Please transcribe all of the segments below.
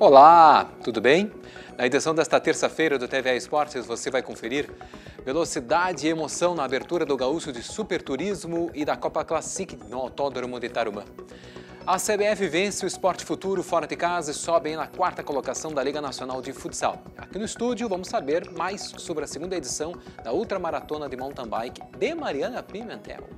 Olá, tudo bem? Na edição desta terça-feira do TVA Esportes, você vai conferir velocidade e emoção na abertura do Gaúcho de Superturismo e da Copa Classique no Autódromo de Tarumã. A CBF vence o Esporte Futuro fora de casa e sobe na quarta colocação da Liga Nacional de Futsal. Aqui no estúdio vamos saber mais sobre a segunda edição da Ultramaratona de Mountain Bike de Mariana Pimentel.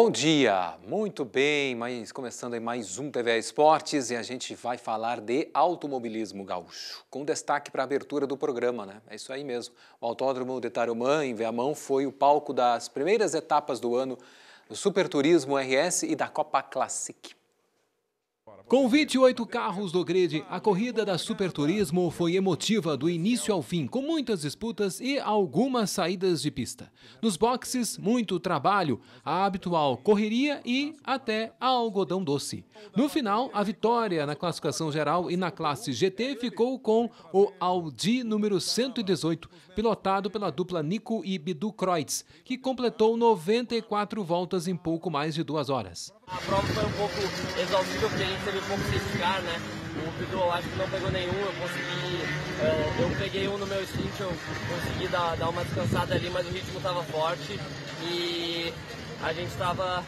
Bom dia, muito bem, mas começando aí mais um TVA Esportes e a gente vai falar de automobilismo gaúcho, com destaque para a abertura do programa, né? É isso aí mesmo. O Autódromo de Tarumã, em Viamão, foi o palco das primeiras etapas do ano do Superturismo RS e da Copa Classic. Com 28 carros do grid, a corrida da Super Turismo foi emotiva do início ao fim, com muitas disputas e algumas saídas de pista. Nos boxes, muito trabalho, a habitual correria e até a algodão doce. No final, a vitória na classificação geral e na classe GT ficou com o Audi número 118, pilotado pela dupla Nico e Bidu Kreutz, que completou 94 voltas em pouco mais de duas horas. A prova foi um pouco exaustiva, porque gente teve pouco safety car, né? O Bidu acho que não pegou nenhum, eu consegui. Uh, eu peguei um no meu stint, eu consegui dar, dar uma descansada ali, mas o ritmo estava forte e a gente estava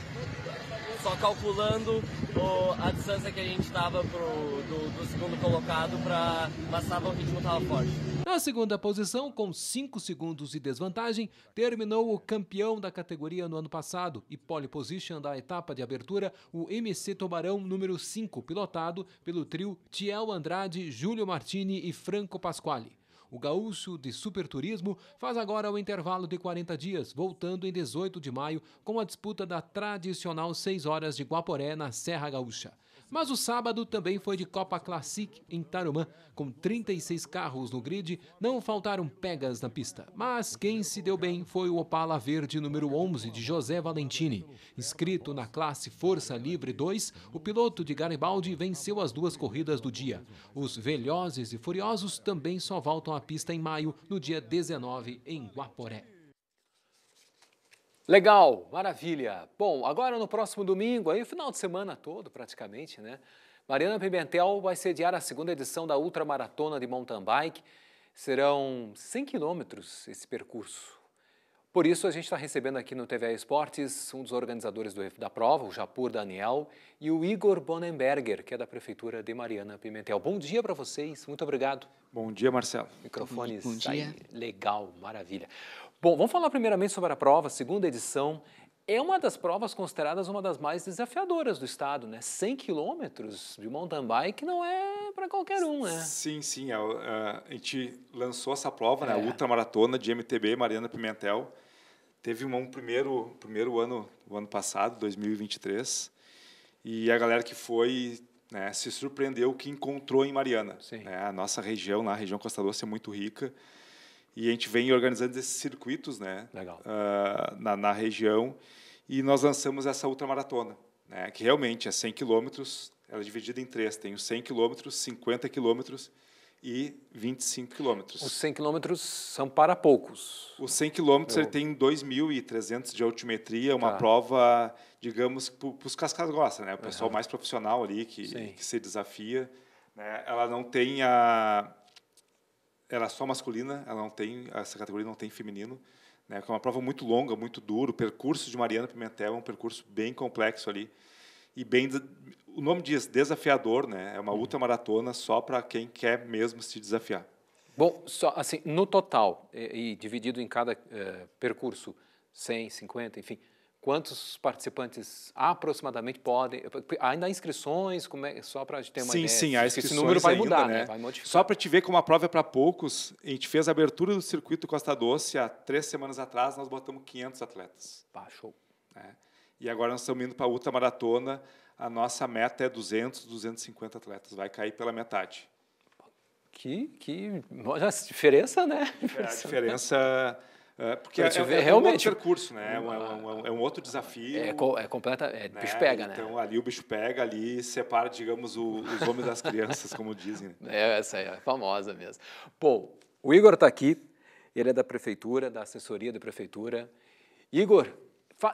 só calculando o, a distância que a gente estava do, do segundo colocado para passar o ritmo estava forte. Na segunda posição, com 5 segundos de desvantagem, terminou o campeão da categoria no ano passado e pole position da etapa de abertura, o MC Tubarão número 5, pilotado pelo trio Tiel Andrade, Júlio Martini e Franco Pasquale o gaúcho de superturismo faz agora o intervalo de 40 dias, voltando em 18 de maio com a disputa da tradicional 6 horas de Guaporé na Serra Gaúcha. Mas o sábado também foi de Copa Classic em Tarumã, com 36 carros no grid, não faltaram pegas na pista. Mas quem se deu bem foi o Opala Verde número 11 de José Valentini. Inscrito na classe Força Livre 2, o piloto de Garibaldi venceu as duas corridas do dia. Os velhozes e furiosos também só voltam à pista em maio, no dia 19, em Guaporé. Legal, maravilha. Bom, agora no próximo domingo, aí o final de semana todo praticamente, né? Mariana Pimentel vai sediar a segunda edição da Ultra Maratona de Mountain Bike. Serão 100 quilômetros esse percurso. Por isso, a gente está recebendo aqui no TVA Esportes um dos organizadores do, da prova, o Japur Daniel, e o Igor Bonenberger, que é da Prefeitura de Mariana Pimentel. Bom dia para vocês, muito obrigado. Bom dia, Marcelo. Microfones. Bom dia. legal, maravilha. Bom, vamos falar primeiramente sobre a prova, segunda edição. É uma das provas consideradas uma das mais desafiadoras do estado, né? 100 quilômetros de mountain bike não é para qualquer um, né? Sim, sim. A, é é, a, gente lançou essa prova, né? é. né? A ultramaratona de MTB Mariana Pimentel. Teve um, primeiro, primeiro ano, o ano passado, 2023. E a galera que foi né, se surpreendeu o que encontrou em Mariana. Sim. Né? A nossa região, lá, a região Costa Doce, é muito rica. E a gente vem organizando esses circuitos né, uh, na, na, região. E nós lançamos essa ultramaratona, né, que realmente é 100 quilômetros, ela é dividida em três: tem os 100 quilômetros, 50 quilômetros e 25 quilômetros. Os 100 quilômetros são para poucos. Os 100 quilômetros Eu... tem 2.300 de altimetria, uma tá. prova, digamos, para os cascas gostam, né? O pessoal uhum. mais profissional ali que, que se desafia. Né? Ela não tem a, ela é só masculina, ela não tem essa categoria não tem feminino, né? é uma prova muito longa, muito dura. O percurso de Mariana Pimentel é um percurso bem complexo ali e bem o nome diz desafiador, né? É uma uhum. ultra maratona só para quem quer mesmo se desafiar. Bom, só assim, no total e, e dividido em cada eh, percurso, 100, 50, enfim, Quantos participantes aproximadamente podem? Ainda há inscrições, como é, só para ter uma sim, ideia. Sim, sim, inscrições. Esse número vai ainda, mudar, né? né? Vai só para te ver como a prova é para poucos, a gente fez a abertura do circuito Costa Doce há três semanas atrás, nós botamos 500 atletas. Baixou. É. E agora nós estamos indo para a ultra maratona. A nossa meta é 200, 250 atletas. Vai cair pela metade. Que, que, olha diferença, né? É, a diferença é, porque é, é, é realmente, um outro percurso, né? É um, é um, é um outro desafio. É, é completa, é, né? bicho pega, né? Então ali o bicho pega, ali separa, digamos, o, os homens das crianças, como dizem. Né? É, essa aí é famosa mesmo. Bom, o Igor está aqui, ele é da prefeitura, da assessoria da prefeitura. Igor,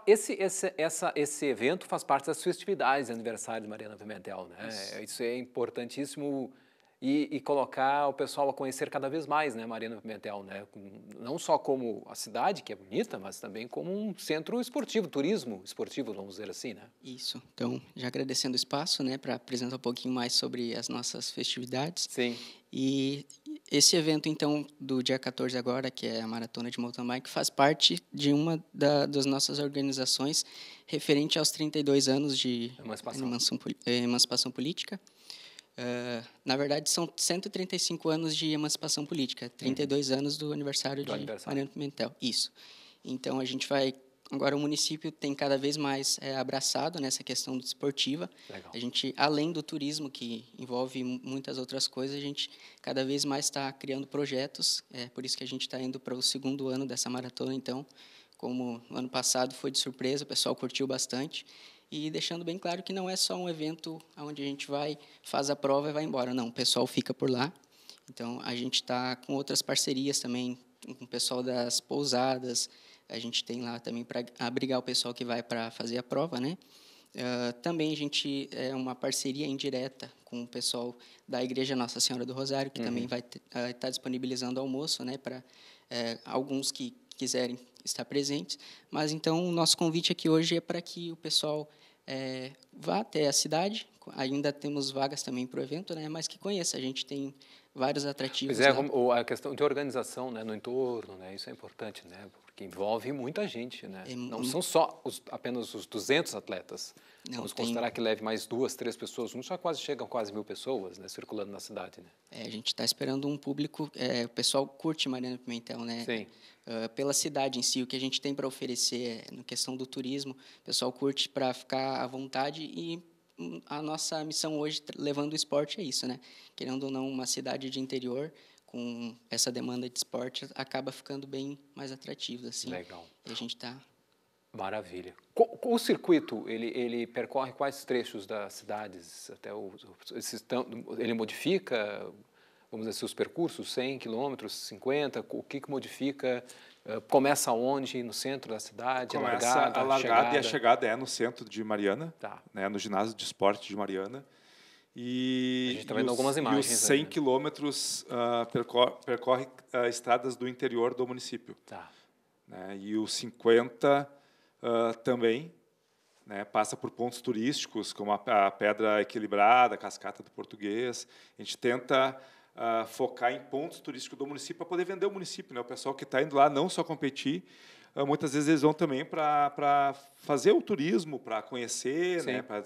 esse, esse, essa, esse evento faz parte das festividades de aniversário de Mariana Pimentel, né? Isso, isso é importantíssimo e, e, colocar o pessoal a conhecer cada vez mais, né, Mariana Pimentel, né? Não só como a cidade que é bonita, mas também como um centro esportivo, turismo esportivo, vamos dizer assim, né? Isso. Então, já agradecendo o espaço, né, para apresentar um pouquinho mais sobre as nossas festividades. Sim. E esse evento então do dia 14 agora, que é a maratona de mountain bike, faz parte de uma da, das nossas organizações referente aos 32 anos de emancipação, emancipação política. Ah, na verdade, são 135 anos de emancipação política, 32 uhum. anos do aniversário do de aniversário. Mariano Pimentel. Isso. Então, a gente vai. Agora, o município tem cada vez mais é, abraçado nessa questão esportiva. Legal. A gente, além do turismo, que envolve muitas outras coisas, a gente cada vez mais está criando projetos. É por isso que a gente está indo para o segundo ano dessa maratona, então, como ano passado foi de surpresa, o pessoal curtiu bastante. E deixando bem claro que não é só um evento onde a gente vai, faz a prova e vai embora. Não, o pessoal fica por lá. Então, a gente está com outras parcerias também, com o pessoal das pousadas. A gente tem lá também para abrigar o pessoal que vai para fazer a prova, né? Uh, também a gente é uma parceria indireta com o pessoal da Igreja Nossa Senhora do Rosário, que uhum. também vai estar uh, tá disponibilizando almoço, né, para uh, eh, alguns que quiserem está presentes. Mas então o nosso convite aqui hoje é para que o pessoal é, vá até a cidade. Ainda temos vagas também para o evento, né? Mas que conheça. A gente tem vários atrativos. Pois é, né? a questão de organização, né, no entorno, né? Isso é importante, né? porque envolve muita gente, né? É, não são só os, apenas os 200 atletas. Não, Vamos tem... considerar que leve mais duas, três pessoas. não só quase chegam quase mil pessoas, né? Circulando na cidade, né? É, a gente está esperando um público. É, o pessoal curte Mariana Pimentel, né? Sim. Ah, pela cidade em si. O que a gente tem para oferecer eh, na questão do turismo, o pessoal curte para ficar à vontade e hum, a nossa missão hoje, levando o esporte, é isso, né? Querendo ou não, uma cidade de interior com essa demanda de esporte acaba ficando bem mais atrativo, assim. Legal. E a gente está... Maravilha. O circuito, ele, ele percorre quais trechos das cidades? Até o, ele modifica vamos dizer, assim, os percursos, 100 quilômetros, 50, o que, que modifica? Eh, começa onde? No centro da cidade? Começa a largada, a largada e a chegada é no centro de Mariana, tá. né, no ginásio de esporte de Mariana. E, a gente está vendo os, algumas imagens. E os 100 né? quilômetros uh, percorre, percorre uh, ah, estradas do interior do município. Tá. Né, e os 50 uh, ah, também, né, passa por pontos turísticos, como a, a Pedra Equilibrada, a Cascata do Português. A gente tenta uh, focar em pontos turísticos do município para poder vender o município. Né? O pessoal que está indo lá não só competir, uh, muitas vezes eles vão também para fazer o turismo, para conhecer, né? para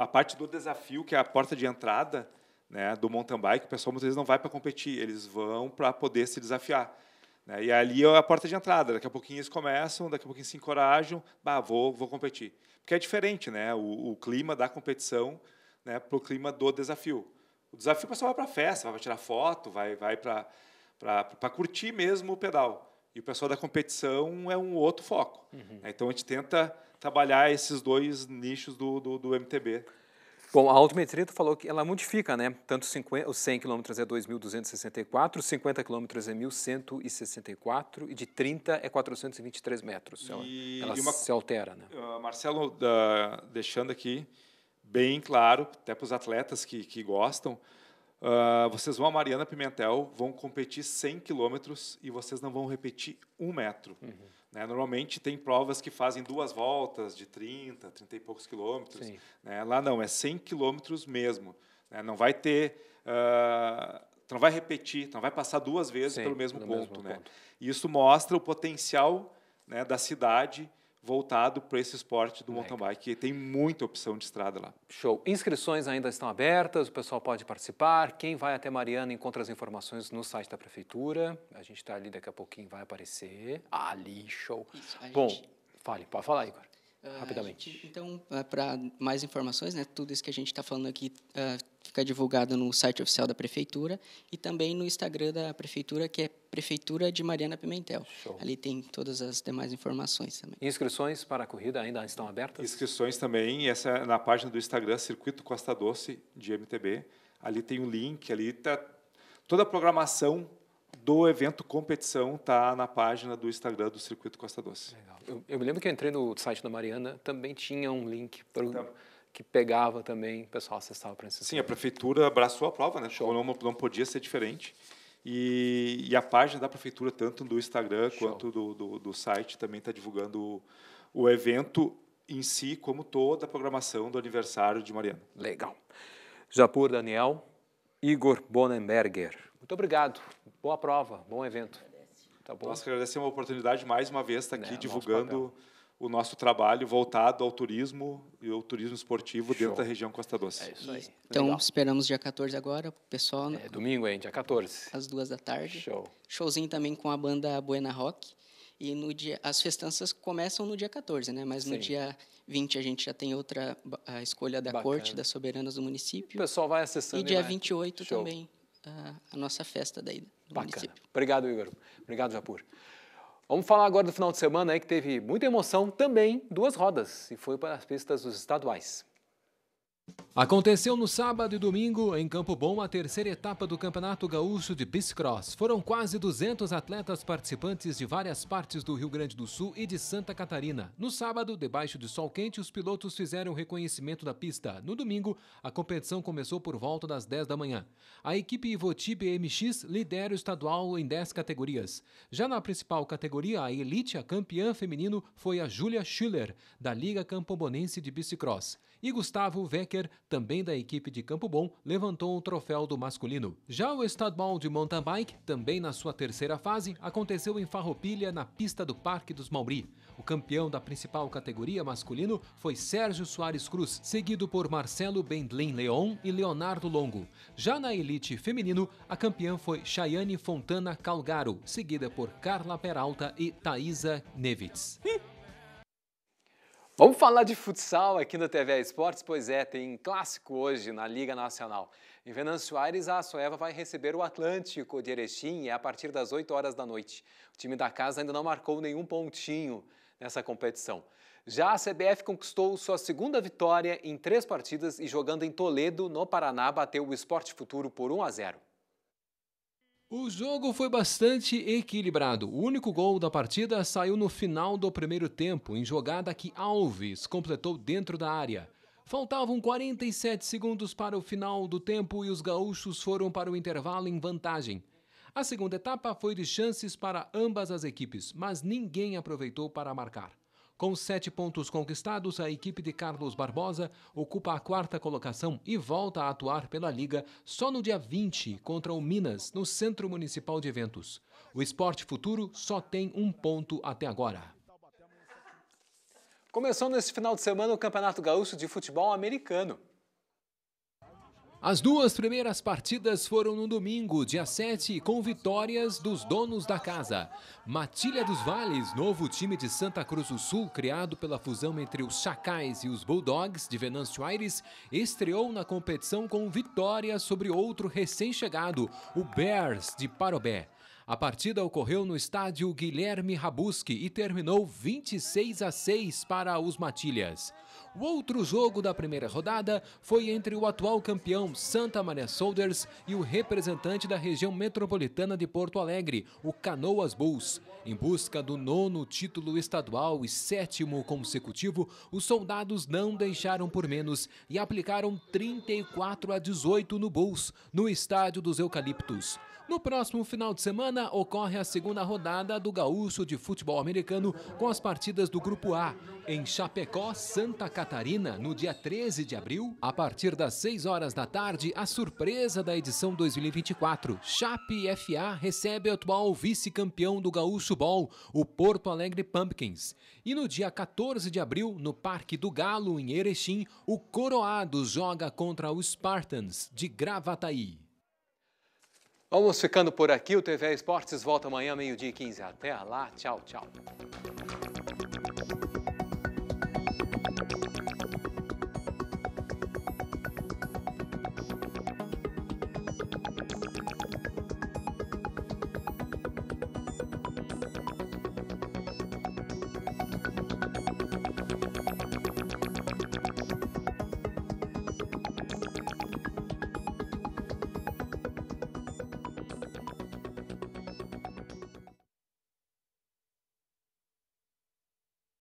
a parte do desafio, que é a porta de entrada né, do mountain bike, o pessoal muitas vezes não vai para competir, eles vão para poder se desafiar. Né, e ali é a porta de entrada. Daqui a pouquinho eles começam, daqui a pouquinho se encorajam, bah, vou, vou competir. Porque é diferente né, o, o clima da competição né, para o clima do desafio. O desafio o pessoal vai para festa, vai para tirar foto, vai, vai para curtir mesmo o pedal. E o pessoal da competição é um outro foco. Uhum. Né? Então a gente tenta trabalhar esses dois nichos do, do, do MTB. Bom, a altimetria tu falou que ela modifica, né? Tanto 50, os 100 km é 2.264, 50 km é 1.164 e de 30 é 423 metros. E, ela, ela e uma, se altera, né? Ah, Marcelo, deixando aqui, bem claro, até para os atletas que, que gostam, uh, vocês vão a Mariana Pimentel, vão competir 100 quilômetros e vocês não vão repetir um metro. Uhum. Né? Normalmente tem provas que fazem duas voltas de 30, 30 e poucos quilômetros. Né? Lá não, é 100 quilômetros mesmo. Né? Não vai ter... Uh, não vai repetir, não vai passar duas vezes Sim, pelo mesmo, ponto, mesmo né? ponto. Isso mostra o potencial né, da cidade voltado para esse esporte do mountain bike, que tem muita opção de estrada lá. Show. Inscrições ainda estão abertas, o pessoal pode participar. Quem vai até Mariana encontra as informações no site da prefeitura. A gente está ali daqui a pouquinho, vai aparecer. Ali, show. Isso, Bom, gente... fale, pode falar, Igor. Uh, rapidamente. Gente, então, é, para mais informações, né, tudo isso que a gente está falando aqui uh, fica divulgado no site oficial da prefeitura e também no Instagram da prefeitura, que é Prefeitura de Mariana Pimentel. Show. Ali tem todas as demais informações também. Inscrições para a corrida ainda estão abertas? Inscrições também, essa é na página do Instagram Circuito Costa Doce de MTB. Ali tem um link, ali tá toda a programação do evento competição tá na página do Instagram do Circuito Costa Doce. Legal. Eu, eu me lembro que eu entrei no site da Mariana, também tinha um link para então, que pegava também, o pessoal acessava para esse Sim, a prefeitura abraçou a prova, né? Show. Não, não podia ser diferente. E, e, a página da prefeitura, tanto do Instagram Show. quanto do, do, do, site, também está divulgando o, o evento em si, como toda a programação do aniversário de Mariana. Legal. Japur Daniel, Igor Bonenberger. Muito obrigado. Boa prova, bom evento. Tá bom? Nós agradecemos a oportunidade mais uma vez estar tá aqui é, divulgando o nosso trabalho voltado ao turismo e ao turismo esportivo Show. dentro da região Costa Doce. É isso aí. Então, Legal. esperamos dia 14 agora, pessoal. Né? É domingo, hein? Dia 14. Às duas da tarde. Show. Showzinho também com a banda Buena Rock. E no dia, as festanças começam no dia 14, né? Mas Sim. no dia 20 a gente já tem outra a escolha da Bacana. corte, das soberanas do município. O pessoal vai acessando. E dia né? vai... 28 Show. também a, ah, a, nossa festa daí do Bacana. município. Obrigado, Igor. Obrigado, Japur. Vamos falar agora do final de semana aí que teve muita emoção também, duas rodas, e foi para as pistas dos estaduais. Aconteceu no sábado e domingo, em Campo Bom, a terceira etapa do Campeonato Gaúcho de Bicicross. Foram quase 200 atletas participantes de várias partes do Rio Grande do Sul e de Santa Catarina. No sábado, debaixo de sol quente, os pilotos fizeram reconhecimento da pista. No domingo, a competição começou por volta das 10 da manhã. A equipe Ivoti BMX lidera o estadual em 10 categorias. Já na principal categoria, a elite, a campeã feminino, foi a Júlia Schiller, da Liga Campobonense de Bicicross. E Gustavo Wecker, também da equipe de Campo Bom, levantou o troféu do masculino. Já o estadual de mountain bike, também na sua terceira fase, aconteceu em Farroupilha, na pista do Parque dos Mauri. O campeão da principal categoria masculino foi Sérgio Soares Cruz, seguido por Marcelo Bendlin Leon e Leonardo Longo. Já na elite feminino, a campeã foi Chayane Fontana Calgaro, seguida por Carla Peralta e Thaisa Nevitz. Vamos falar de futsal aqui no TV Esportes? Pois é, tem clássico hoje na Liga Nacional. Em Venâncio Aires, a Soeva vai receber o Atlântico de Erechim é a partir das 8 horas da noite. O time da casa ainda não marcou nenhum pontinho nessa competição. Já a CBF conquistou sua segunda vitória em três partidas e jogando em Toledo, no Paraná, bateu o Esporte Futuro por 1 a 0. O jogo foi bastante equilibrado. O único gol da partida saiu no final do primeiro tempo, em jogada que Alves completou dentro da área. Faltavam 47 segundos para o final do tempo e os gaúchos foram para o intervalo em vantagem. A segunda etapa foi de chances para ambas as equipes, mas ninguém aproveitou para marcar. Com sete pontos conquistados, a equipe de Carlos Barbosa ocupa a quarta colocação e volta a atuar pela Liga só no dia 20 contra o Minas, no Centro Municipal de Eventos. O Esporte Futuro só tem um ponto até agora. Começou nesse final de semana o Campeonato Gaúcho de Futebol Americano. As duas primeiras partidas foram no domingo, dia 7, com vitórias dos donos da casa. Matilha dos Vales, novo time de Santa Cruz do Sul, criado pela fusão entre os Chacais e os Bulldogs de Venâncio Aires, estreou na competição com vitória sobre outro recém-chegado, o Bears de Parobé. A partida ocorreu no estádio Guilherme Rabuski e terminou 26 a 6 para os Matilhas. O outro jogo da primeira rodada foi entre o atual campeão Santa Maria Soldiers e o representante da região metropolitana de Porto Alegre, o Canoas Bulls. Em busca do nono título estadual e sétimo consecutivo, os soldados não deixaram por menos e aplicaram 34 a 18 no Bulls, no Estádio dos Eucaliptos. No próximo final de semana ocorre a segunda rodada do Gaúcho de Futebol Americano com as partidas do Grupo A, em Chapecó, Santa Catarina, no dia 13 de abril, a partir das 6 horas da tarde, a surpresa da edição 2024. Chape FA recebe o atual vice-campeão do Gaúcho futebol, o Porto Alegre Pumpkins. E no dia 14 de abril, no Parque do Galo, em Erechim, o Coroado joga contra o Spartans, de Gravataí. Vamos ficando por aqui. O TV Esportes volta amanhã, meio-dia 15. Até lá. Tchau, tchau.